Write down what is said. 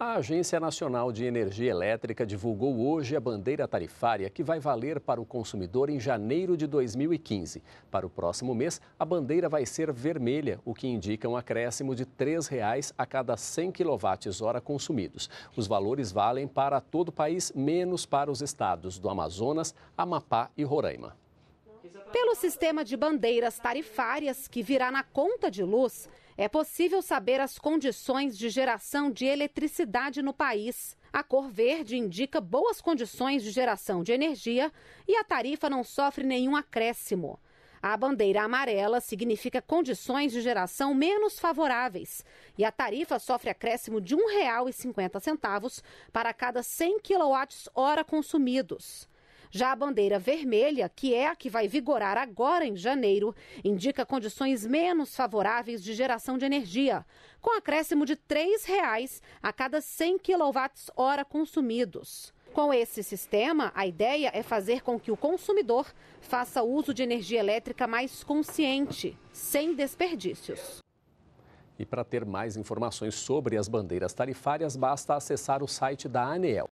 A Agência Nacional de Energia Elétrica divulgou hoje a bandeira tarifária que vai valer para o consumidor em janeiro de 2015. Para o próximo mês, a bandeira vai ser vermelha, o que indica um acréscimo de R$ 3,00 a cada 100 kWh consumidos. Os valores valem para todo o país, menos para os estados do Amazonas, Amapá e Roraima. Pelo sistema de bandeiras tarifárias que virá na conta de luz, é possível saber as condições de geração de eletricidade no país. A cor verde indica boas condições de geração de energia e a tarifa não sofre nenhum acréscimo. A bandeira amarela significa condições de geração menos favoráveis e a tarifa sofre acréscimo de R$ 1,50 para cada 100 kWh consumidos. Já a bandeira vermelha, que é a que vai vigorar agora em janeiro, indica condições menos favoráveis de geração de energia, com acréscimo de R$ 3,00 a cada 100 kWh consumidos. Com esse sistema, a ideia é fazer com que o consumidor faça uso de energia elétrica mais consciente, sem desperdícios. E para ter mais informações sobre as bandeiras tarifárias, basta acessar o site da ANEEL.